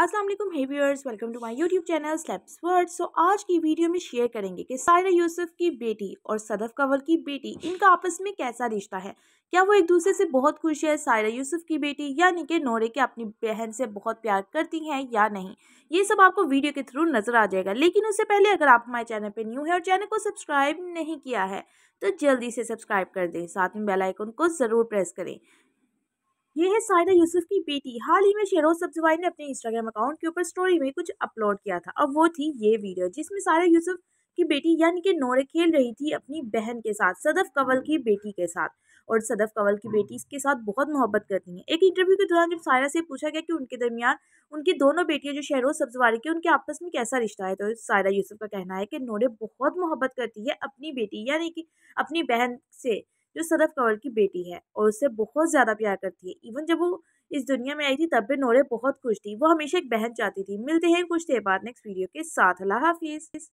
अस्सलाम वालेकुम hey viewers welcome to my YouTube channel slaps word so आज की वीडियो में शेयर करेंगे कि सायरा यूसुफ की बेटी और सदफ कंवल की बेटी इनका आपस में कैसा रिश्ता है क्या वो एक दूसरे से बहुत खुश है सायरा यूसुफ की बेटी यानी कि नोरे के अपनी बहन से बहुत प्यार करती हैं या नहीं ये सब आपको वीडियो के थ्रू नज़र आ जाएगा लेकिन उससे पहले अगर आप हमारे चैनल पर न्यू है और चैनल को सब्सक्राइब नहीं किया है तो जल्दी से सब्सक्राइब कर दें साथ में बेल आइकन को ज़रूर प्रेस करें ये है सायना यूसुफ की बेटी हाल ही में शेरोज सब्जवाई ने अपने इंस्टाग्राम अकाउंट के ऊपर स्टोरी में कुछ अपलोड किया था अब वो थी ये वीडियो जिसमें सायना यूसुफ की बेटी यानी कि नोरे खेल रही थी अपनी बहन के साथ सदफ कंवल की बेटी के साथ और सदफ कंवल की बेटी इसके साथ बहुत मोहब्बत करती हैं एक इंटरव्यू के दौरान जब सायरा से पूछा गया कि उनके दरमियान उनकी दोनों बेटियां जो शहरोज सब्जवारी की उनके आपस में कैसा रिश्ता है तो सायरा यूसुफ का कहना है कि नोरे बहुत मोहब्बत करती है अपनी बेटी यानी कि अपनी बहन से जो सरफ कंवर की बेटी है और उससे बहुत ज़्यादा प्यार करती है इवन जब वो इस दुनिया में आई थी तब भी नोरे बहुत खुश थी वो हमेशा एक बहन चाहती थी मिलते हैं कुछ देर बाद नेक्स्ट वीडियो के साथ अल्लाह हाफिज़